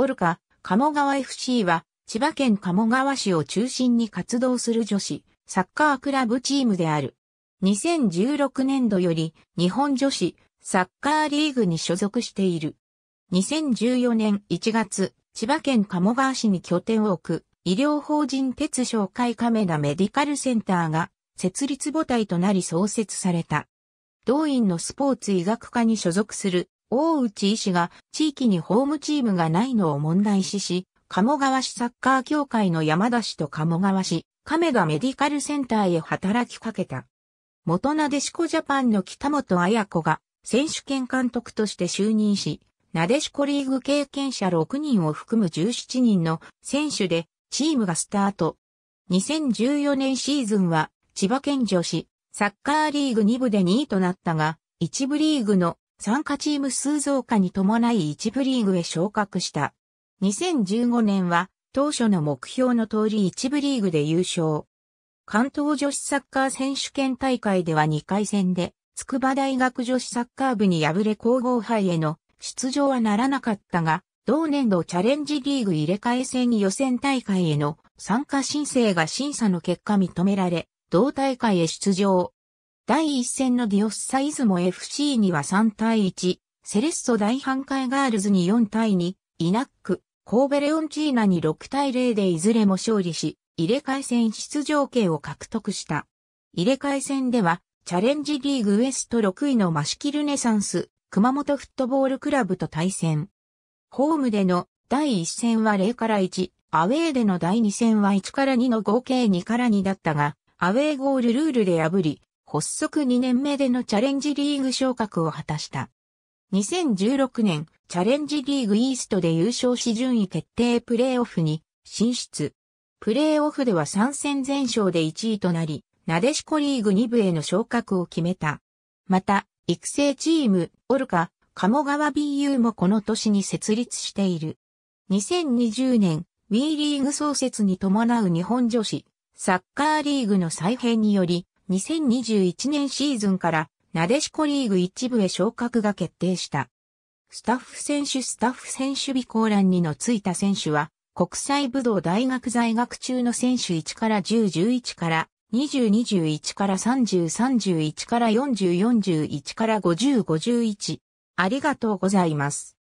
オルカ、鴨川 FC は、千葉県鴨川市を中心に活動する女子、サッカークラブチームである。2016年度より、日本女子、サッカーリーグに所属している。2014年1月、千葉県鴨川市に拠点を置く、医療法人鉄紹介カメラメディカルセンターが、設立母体となり創設された。同院のスポーツ医学科に所属する大内医師が地域にホームチームがないのを問題視し、鴨川市サッカー協会の山田市と鴨川市、亀田メディカルセンターへ働きかけた。元なでしこジャパンの北本綾子が選手権監督として就任し、なでしこリーグ経験者6人を含む17人の選手でチームがスタート。2014年シーズンは千葉県女子サッカーリーグ2部で2位となったが、1部リーグの参加チーム数増加に伴い一部リーグへ昇格した。2015年は当初の目標の通り一部リーグで優勝。関東女子サッカー選手権大会では2回戦で筑波大学女子サッカー部に敗れ皇后杯への出場はならなかったが、同年度チャレンジリーグ入れ替え戦予選大会への参加申請が審査の結果認められ、同大会へ出場。第1戦のディオッサイズモ FC には3対1、セレッソ大半海ガールズに4対2、イナック、神戸レオンチーナに6対0でいずれも勝利し、入れ替え戦出場権を獲得した。入れ替え戦では、チャレンジリーグウエスト6位のマシキルネサンス、熊本フットボールクラブと対戦。ホームでの第1戦は0から1、アウェーでの第2戦は1から2の合計2から2だったが、アウェーゴールルールで破り、発足2年目でのチャレンジリーグ昇格を果たした。2016年、チャレンジリーグイーストで優勝し順位決定プレーオフに進出。プレーオフでは3戦全勝で1位となり、なでしこリーグ2部への昇格を決めた。また、育成チーム、オルカ、鴨川 BU もこの年に設立している。2020年、WE リーグ創設に伴う日本女子、サッカーリーグの再編により、2021年シーズンからなでしこリーグ一部へ昇格が決定した。スタッフ選手スタッフ選手備考欄にのついた選手は、国際武道大学在学中の選手1から10、11から20、21から30、31から40、41から50、51。ありがとうございます。